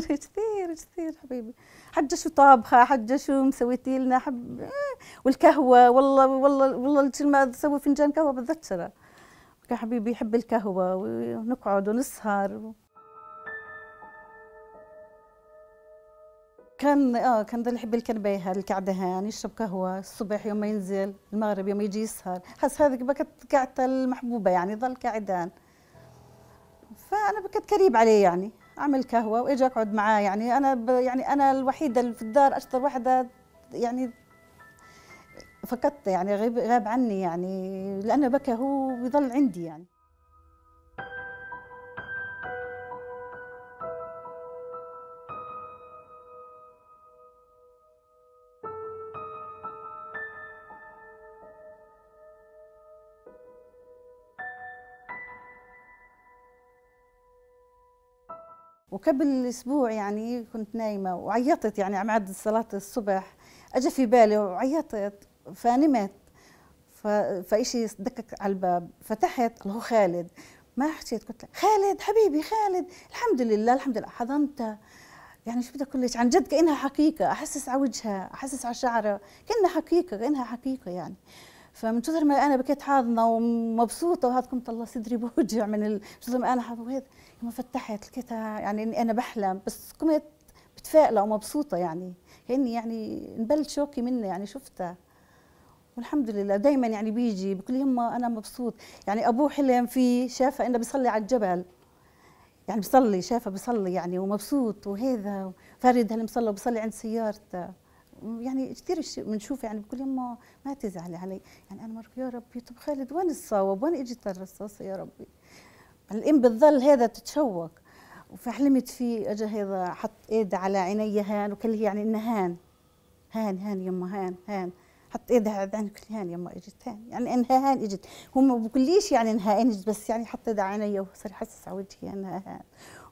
كثير كثير كثير حبيبي حجه شو طابخه حجه شو مسويتي لنا حب آه، والقهوه والله والله والله ما تسوي فنجان قهوه بتذكره كان حبيبي يحب القهوه ونقعد ونسهر كان اه كان ضل يحب الكنبيهه القعده هان يعني يشرب قهوه الصبح يوم ما ينزل المغرب يوم يجي يسهر حس هذه بكت قعدته المحبوبه يعني ظل قاعدان فانا بكت قريب عليه يعني اعمل قهوه واجا اقعد معاه يعني انا ب... يعني انا الوحيده اللي في الدار اشطر وحده يعني فقدت يعني غاب عني يعني لانه بكى هو بيضل عندي يعني وقبل اسبوع يعني كنت نايمه وعيطت يعني عم ميعاد صلاه الصبح اجى في بالي وعيطت فنمت فإشي دقق على الباب فتحت الله خالد ما حكيت قلت له خالد حبيبي خالد الحمد لله الحمد لله حضنته يعني شو بدي اقول لك عن جد كانها حقيقه احسس على وجهها احسس على شعرها كانها حقيقه كانها حقيقه يعني فمن كثر ما انا بكيت حاضنه ومبسوطه وهذا كنت الله صدري بوجع من كثر ما انا حاضنه لما فتحت لقيتها يعني اني انا بحلم بس قمت متفائله ومبسوطه يعني كاني يعني انبل شوكي منه يعني شفتها والحمد لله دائما يعني بيجي بكل يما انا مبسوط يعني ابوه حلم فيه شافه انه بيصلي على الجبل يعني بصلي شافه بصلي يعني ومبسوط وهذا فريد هل مصلى وبصلي عند سيارته يعني كثير بنشوف يعني بكل يما ما تزعلي علي يعني انا مرة يا ربي طب خالد وين الصواب وين اجت الرصاصه يا ربي الام بتظل هذا تتشوق فحلمت فيه اجى هذا حط ايد على عيني هان وقال لي يعني انه هان هان هان يما هان هان حط ايدها على عيني كل هان يما اجت هان يعني انها هان اجت هو ما بقوليش يعني انها اجت بس يعني حط ايدها على عيني وصار يحسس على وجهي انها هان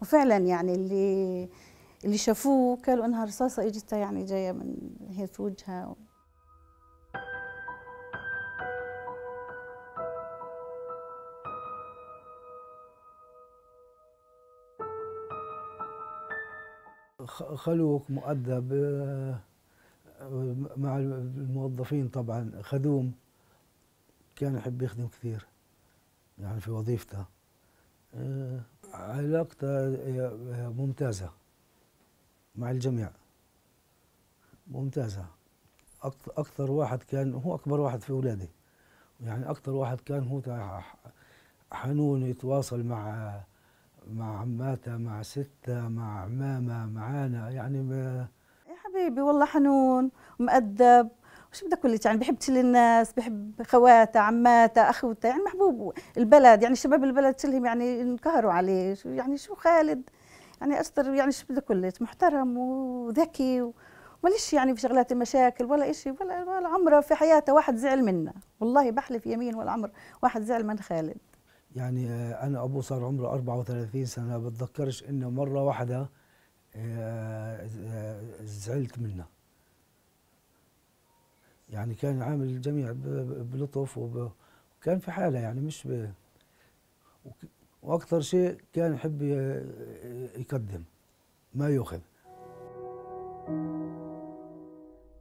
وفعلا يعني اللي اللي شافوه قالوا انها رصاصه اجتها يعني جايه من هي في وجهها خلوك مؤدب آه، مع الموظفين طبعا خدوم كان يحب يخدم كثير يعني في وظيفته آه، علاقته ممتازة مع الجميع ممتازة أكثر واحد كان هو أكبر واحد في أولادي يعني أكثر واحد كان هو حنون يتواصل مع مع عماتها مع ستها مع عمامها معانا يعني ما يا حبيبي والله حنون مؤدب وش بدك كل يعني بحب كل الناس بحب خواتها عماتها اخوته يعني محبوب البلد يعني شباب البلد كلهم يعني انقهروا عليه يعني شو خالد يعني اصدر يعني شو بدك كل محترم وذكي و... يعني في شغلات المشاكل ولا إشي ولا, ولا عمره في حياته واحد زعل منا والله بحلف يمين ولا عمر واحد زعل من خالد يعني آه، انا ابو صار عمره 34 سنه بتذكرش انه مره واحده آه، آه، زعلت منه يعني كان عامل الجميع بلطف وكان في حاله يعني مش ب... واكثر شيء كان يحب يقدم ما ياخذ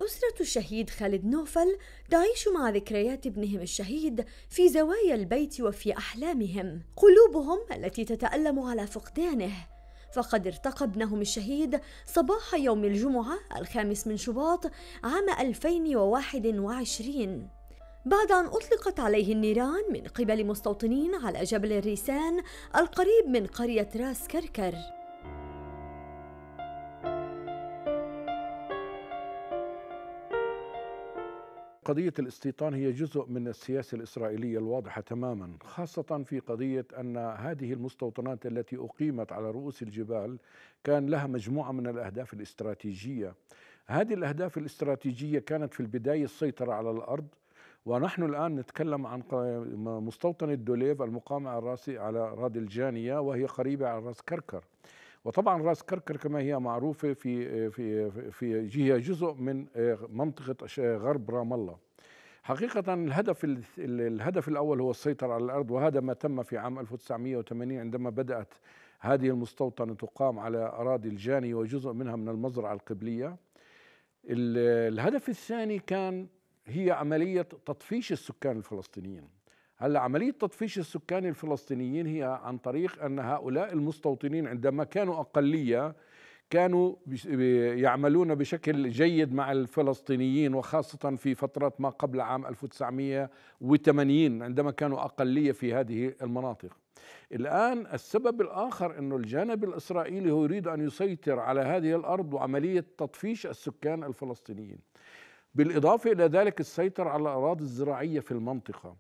أسرة الشهيد خالد نوفل تعيش مع ذكريات ابنهم الشهيد في زوايا البيت وفي أحلامهم قلوبهم التي تتألم على فقدانه فقد ارتقى ابنهم الشهيد صباح يوم الجمعة الخامس من شباط عام 2021 بعد أن أطلقت عليه النيران من قبل مستوطنين على جبل الريسان القريب من قرية راس كركر قضية الاستيطان هي جزء من السياسة الإسرائيلية الواضحة تماما خاصة في قضية أن هذه المستوطنات التي أقيمت على رؤوس الجبال كان لها مجموعة من الأهداف الاستراتيجية هذه الأهداف الاستراتيجية كانت في البداية السيطرة على الأرض ونحن الآن نتكلم عن مستوطنة دوليف المقام على راسي على راضي الجانية وهي قريبة على راس كركر وطبعا راس كركر كما هي معروفه في في في هي جزء من آه، منطقه غرب رام الله حقيقة الهدف الهدف الأول هو السيطرة على الأرض وهذا ما تم في عام 1980 عندما بدأت هذه المستوطنة تقام على أراضي الجاني وجزء منها من المزرعة القبلية الهدف الثاني كان هي عملية تطفيش السكان الفلسطينيين هلا عمليه تطفيش السكان الفلسطينيين هي عن طريق ان هؤلاء المستوطنين عندما كانوا اقليه كانوا يعملون بشكل جيد مع الفلسطينيين وخاصة في فترة ما قبل عام 1980 عندما كانوا أقلية في هذه المناطق الآن السبب الآخر أن الجانب الإسرائيلي هو يريد أن يسيطر على هذه الأرض وعملية تطفيش السكان الفلسطينيين بالإضافة إلى ذلك السيطرة على الأراضي الزراعية في المنطقة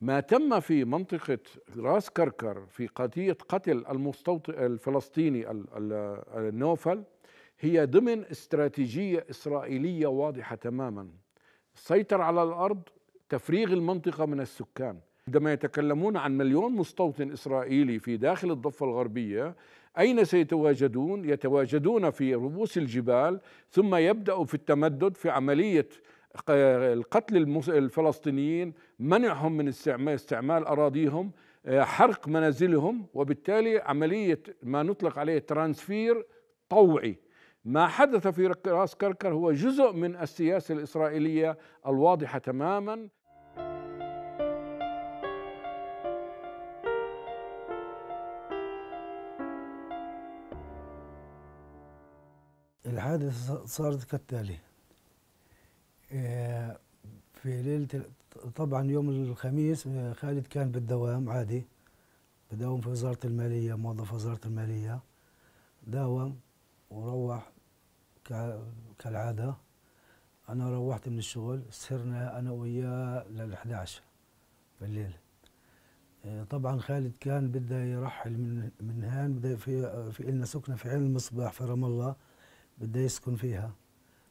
ما تم في منطقة راس كركر في قضية قتل المستوطن الفلسطيني النوفل هي ضمن استراتيجية إسرائيلية واضحة تماما السيطرة على الأرض تفريغ المنطقة من السكان عندما يتكلمون عن مليون مستوطن إسرائيلي في داخل الضفة الغربية أين سيتواجدون؟ يتواجدون في رؤوس الجبال ثم يبدأوا في التمدد في عملية القتل الفلسطينيين منعهم من استعمال أراضيهم آه، حرق منازلهم وبالتالي عملية ما نطلق عليه ترانسفير طوعي ما حدث في راس كركر هو جزء من السياسة الإسرائيلية الواضحة تماما الحادثة صارت كالتالي آه، في ليله طبعا يوم الخميس آه، خالد كان بالدوام عادي بداوم في وزاره الماليه موظف وزاره الماليه داوم وروح كالعاده انا روحت من الشغل سهرنا انا وياه لل 11 بالليل آه، طبعا خالد كان بده يرحل من من هان بده في في لنا سكنه في عين المصباح في رام الله بده يسكن فيها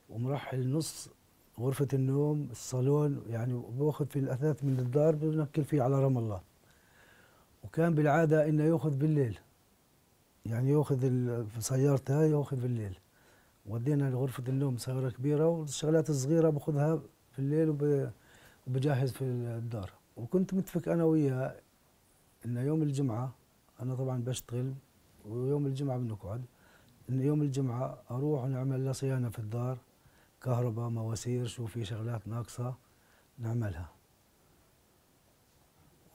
ومرحل نص غرفة النوم الصالون يعني باخذ في الأثاث من الدار بنكل فيه على رام الله وكان بالعادة إنه يأخذ بالليل يعني يأخذ في سيارته يأخذ بالليل ودينا لغرفة النوم سيارة كبيرة والشغلات الصغيرة باخذها في الليل وبجهز في الدار وكنت متفق أنا وياه إنه يوم الجمعة أنا طبعا بشتغل ويوم الجمعة بنقعد إنه يوم الجمعة أروح ونعمل صيانة في الدار كهرباء مواسير شو في شغلات ناقصة نعملها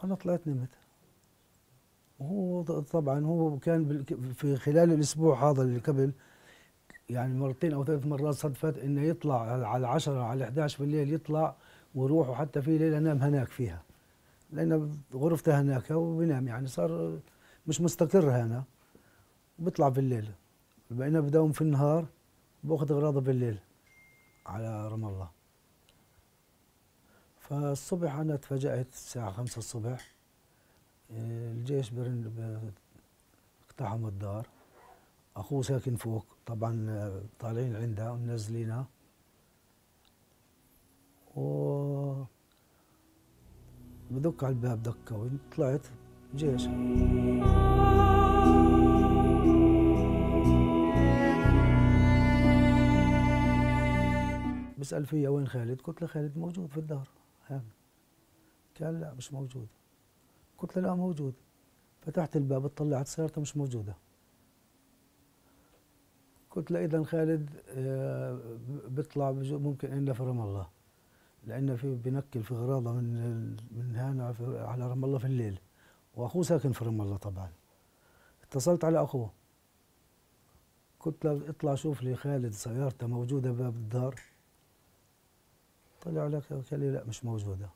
أنا طلعت نمت وهو طبعا هو كان في خلال الأسبوع هذا اللي قبل يعني مرتين أو ثلاث مرات صدفت إنه يطلع على العشرة على 11 بالليل يطلع ويروح وحتى في ليلة نام هناك فيها لأن غرفته هناك وبنام يعني صار مش مستقر هنا بيطلع بالليل بقينا بداوم في النهار باخذ اغراضه بالليل على رام الله فالصبح أنا تفاجأت الساعة 5 الصبح الجيش برن اقتحموا الدار أخوه ساكن فوق طبعا طالعين عندها ومنزلينها و بدق على الباب دكة وطلعت جيش بيسأل فيا وين خالد قلت له خالد موجود في الدار هان قال لا مش موجود قلت له لا موجود فتحت الباب اطلعت سيارته مش موجودة قلت له إذا خالد آه، بيطلع ممكن إلا في رام الله لأن في بنكل في غراضة من من هنا على رام الله في الليل وأخوه ساكن في رام الله طبعا اتصلت على أخوه قلت له اطلع شوف لي خالد سيارته موجودة باب الدار طلع لك قال لي لا مش موجوده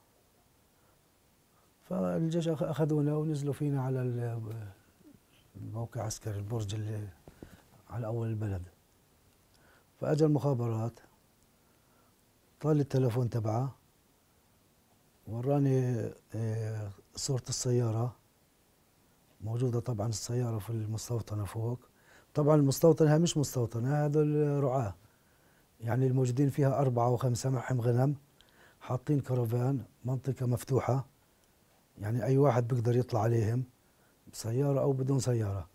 فالجيش اخذونا ونزلوا فينا على الموقع عسكري البرج اللي على اول البلد فاجى المخابرات طال التلفون تبعه وراني آه، صورة السيارة موجودة طبعا السيارة في المستوطنة فوق طبعا المستوطنة هي مش مستوطنة هذول رعاة يعني الموجودين فيها أربعة وخمسة معهم غنم حاطين كرفان منطقة مفتوحة يعني أي واحد بيقدر يطلع عليهم بسيارة أو بدون سيارة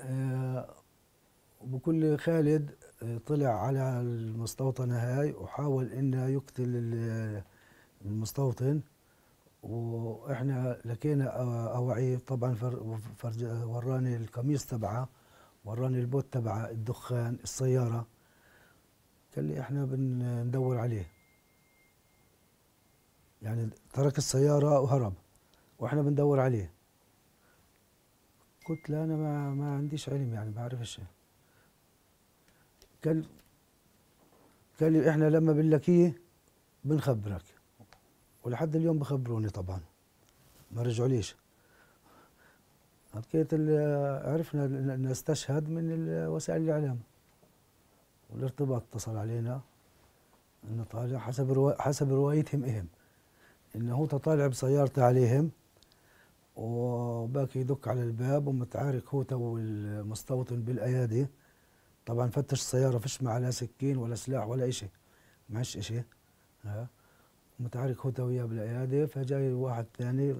آه، وبكل كل خالد آه، طلع على المستوطنة هاي وحاول إنه يقتل المستوطن واحنا لقينا اواعيه طبعا فرج وراني القميص تبعه وراني البوت تبعه الدخان السياره قال لي احنا بندور عليه يعني ترك السيارة وهرب واحنا بندور عليه قلت له انا ما, ما عنديش علم يعني ما بعرفش قال قال لي احنا لما بنلاقيه بنخبرك ولحد اليوم بخبروني طبعا ما رجعوليش حكيت عرفنا نستشهد من وسائل الاعلام والارتباط اتصل علينا انه طالع حسب روا... حسب روايتهم اهم انه هو طالع بسيارته عليهم وباكي يدق على الباب ومتعارك هو تو المستوطن بالايادي طبعا فتش السياره فش معها لا سكين ولا سلاح ولا شيء معش شيء ها متعارك هو تو وياه بالايادي فجاي واحد ثاني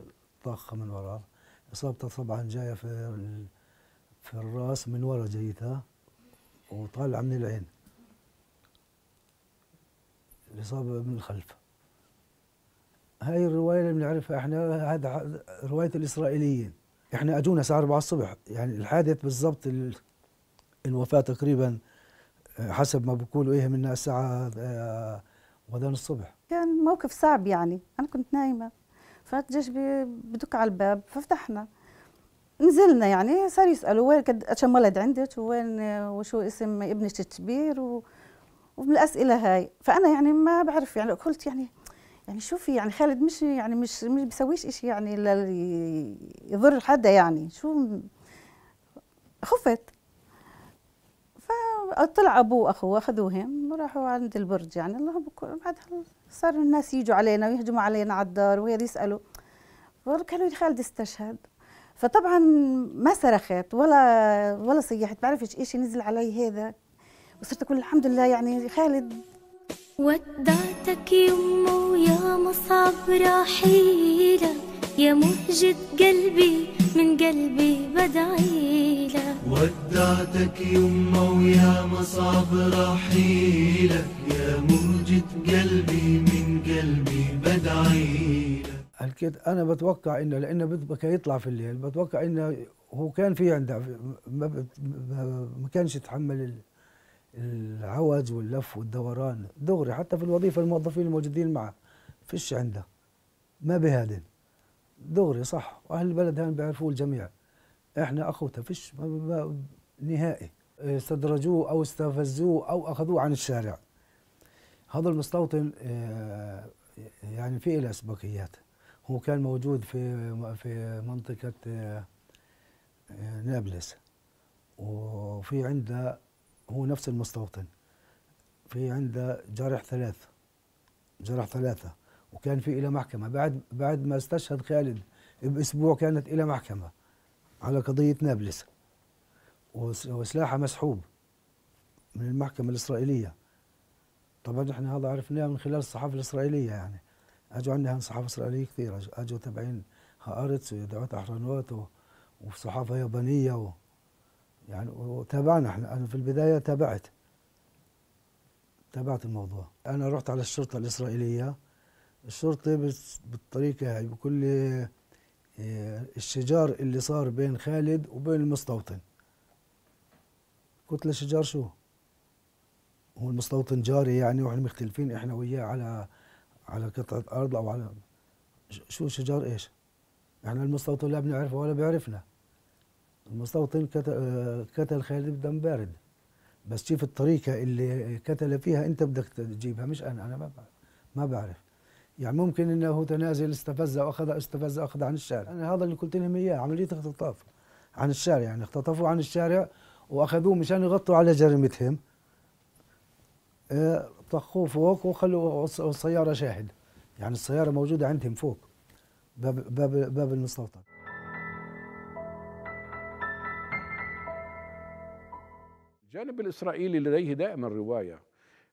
طخ من وراه اصابته طبعا جايه في ال... في الراس من ورا جيتها وطالعه من العين الإصابة من الخلف هاي الرواية اللي بنعرفها احنا هذا رواية الإسرائيليين احنا أجونا الساعة 4 الصبح يعني الحادث بالضبط الوفاة تقريبا آه، حسب ما بقولوا إيه من الساعة غدان آه، الصبح كان موقف صعب يعني أنا كنت نايمة جيش بدق على الباب ففتحنا نزلنا يعني صار يسالوا وين كد... أشم ولد عندك وين آه، وشو اسم ابنك الكبير و... وبالاسئله هاي فانا يعني ما بعرف يعني قلت يعني يعني شوفي يعني خالد مش يعني مش مش بيسويش شيء يعني يضر حدا يعني شو خفت فطلع ابوه واخوه اخذوهم وراحوا عند البرج يعني الله بعد صار الناس يجوا علينا ويهجموا علينا على الدار وهي يسالوا قالوا لي خالد استشهد فطبعا ما صرخت ولا ولا صيحت بعرفش شيء نزل علي هذا وصرت أقول الحمد لله يعني خالد ودعتك يمه يا مصعب رحيلك يا مهجة قلبي من قلبي بدعيلك ودعتك يمه ويا مصعب رحيلك يا مهجة قلبي من قلبي بدعيلك قال انا بتوقع انه لانه بدك يطلع في الليل بتوقع انه هو كان في عنده ما, ما كانش يتحمل العوج واللف والدوران دغري حتى في الوظيفه الموظفين الموجودين معه فيش عنده ما بهادن دغري صح واهل البلد هان بيعرفوه الجميع احنا اخوته فيش نهائي استدرجوه او استفزوه او اخذوه عن الشارع هذا المستوطن آه، يعني في له سبكيات هو كان موجود في في منطقه آه، نابلس وفي عنده هو نفس المستوطن في عنده جرح ثلاث جرح ثلاثة وكان في إلى محكمة بعد بعد ما استشهد خالد بأسبوع كانت إلى محكمة على قضية نابلس وسلاحه مسحوب من المحكمة الإسرائيلية طبعا احنا هذا عرفناه من خلال الصحافة الإسرائيلية يعني اجوا عندنا صحافة إسرائيلية كثير اجوا تابعين هآرتس ودعوات أحرانوات وصحافة يابانية يابانية يعني وتابعنا احنا انا في البدايه تابعت تابعت الموضوع انا رحت على الشرطه الاسرائيليه الشرطه بالطريقه هاي بكل آه، الشجار اللي صار بين خالد وبين المستوطن قلت له شجار شو هو المستوطن جاري يعني واحنا مختلفين احنا وياه على على قطعه ارض او على شو شجار ايش احنا المستوطن لا بنعرفه ولا بيعرفنا المستوطن قتل آه، كتل خالد بدم بارد بس شوف الطريقه اللي كتل فيها انت بدك تجيبها مش انا انا ما بعرف ما بعرف يعني ممكن انه هو تنازل استفز واخذ استفز واخذ عن الشارع انا هذا اللي قلت لهم اياه عمليه اختطاف عن الشارع يعني اختطفوا عن الشارع واخذوه مشان يغطوا على جريمتهم آه، طخوه فوق وخلوا السياره شاهد يعني السياره موجوده عندهم فوق باب باب باب المستوطن الجانب الإسرائيلي لديه دائما رواية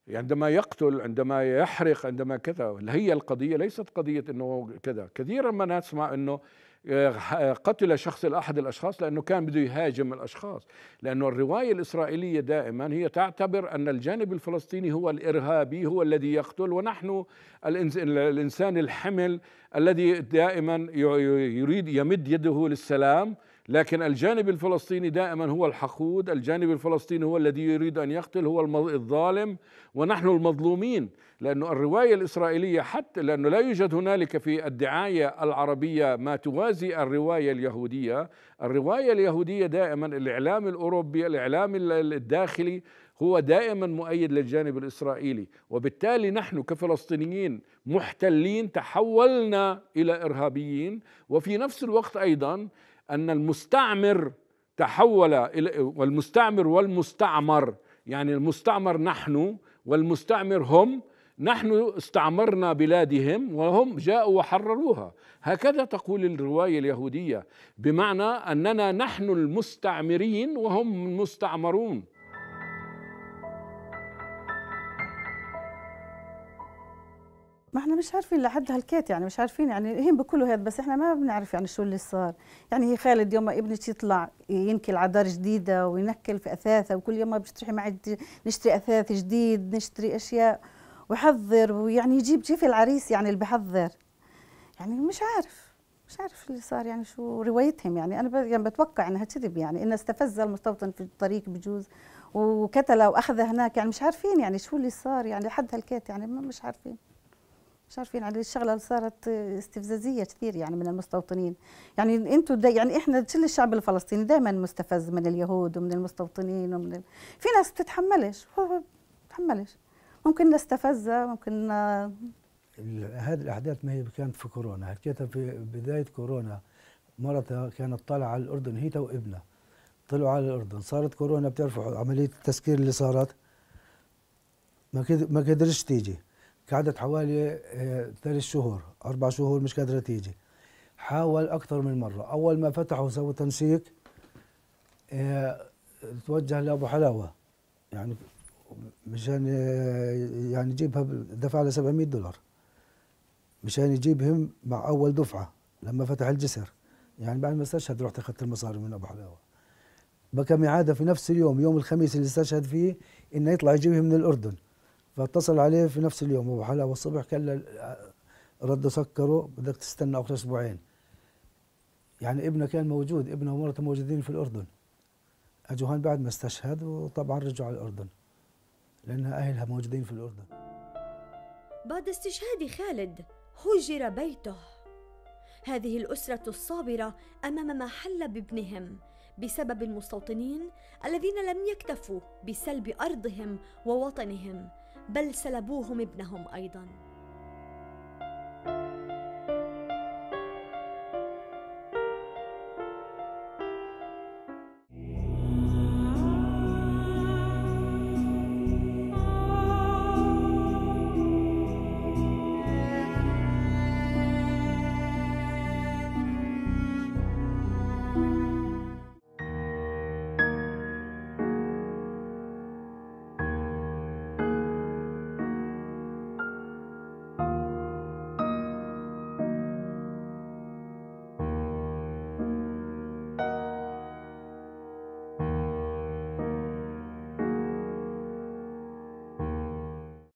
يعني عندما يقتل عندما يحرق عندما كذا هي القضية ليست قضية أنه كذا كثيرا ما نسمع أنه آه، قتل شخص أحد الأشخاص لأنه كان بده يهاجم الأشخاص لأنه الرواية الإسرائيلية دائما هي تعتبر أن الجانب الفلسطيني هو الإرهابي هو الذي يقتل ونحن الإنسان الحمل الذي دائما يريد يمد يده للسلام لكن الجانب الفلسطيني دائما هو الحقود الجانب الفلسطيني هو الذي يريد أن يقتل هو الظالم ونحن المظلومين لأن الرواية الإسرائيلية حتى لأنه لا يوجد هنالك في الدعاية العربية ما توازي الرواية اليهودية الرواية اليهودية دائما الإعلام الأوروبي الإعلام الداخلي هو دائما مؤيد للجانب الاسرائيلي وبالتالي نحن كفلسطينيين محتلين تحولنا الى ارهابيين وفي نفس الوقت ايضا أن المستعمر تحول إلى والمستعمر والمستعمر يعني المستعمر نحن والمستعمر هم نحن استعمرنا بلادهم وهم جاءوا وحرروها هكذا تقول الروايه اليهوديه بمعنى اننا نحن المستعمرين وهم المستعمرون ما احنا مش عارفين لحد هالكيت يعني مش عارفين يعني هم بكل هذا بس احنا ما بنعرف يعني شو اللي صار يعني هي خالد يوم ما ابنك يطلع ينكل على دار جديده وينكل في اثاثه وكل يوم ما بتروحي معي نشتري اثاث جديد نشتري اشياء ويحضر ويعني يجيب جيف العريس يعني اللي بحضر يعني مش عارف مش عارف اللي صار يعني شو روايتهم يعني انا يعني بتوقع انها كذب يعني انه استفز المستوطن في الطريق بجوز وكتله واخذه هناك يعني مش عارفين يعني شو اللي صار يعني لحد هالكيت يعني مش عارفين مش عارفين على الشغله صارت استفزازيه كثير يعني من المستوطنين يعني انتم يعني احنا كل الشعب الفلسطيني دائما مستفز من اليهود ومن المستوطنين ومن ال... في ناس بتتحملش بتتحملش ممكن نستفزها ممكن هذه الاحداث ما هي كانت في كورونا حكيتها في بدايه كورونا مرتها كانت طالعه على الاردن هي وابنها طلعوا على الاردن صارت كورونا بتعرفوا عمليه التسكير اللي صارت ما ما قدرش تيجي قعدت حوالي آه، ثلاث شهور أربع شهور مش قادرة تيجي حاول أكثر من مرة أول ما فتحوا سووا تنسيق آه، توجه لأبو حلاوة يعني مشان آه، يعني يجيبها دفع لها 700 دولار مشان يجيبهم مع أول دفعة لما فتح الجسر يعني بعد ما استشهد رحت أخذت المصاري من أبو حلاوة بكم إعادة في نفس اليوم يوم الخميس اللي استشهد فيه إنه يطلع يجيبهم من الأردن فاتصل عليه في نفس اليوم هو حلا والصبح قال رد سكره بدك تستنى اخر اسبوعين يعني ابنه كان موجود ابنه ومرته موجودين في الاردن اجوا هون بعد ما استشهد وطبعا رجعوا على الاردن لانها اهلها موجودين في الاردن بعد استشهاد خالد هجر بيته هذه الاسره الصابره امام ما حل بابنهم بسبب المستوطنين الذين لم يكتفوا بسلب ارضهم ووطنهم بل سلبوهم ابنهم أيضاً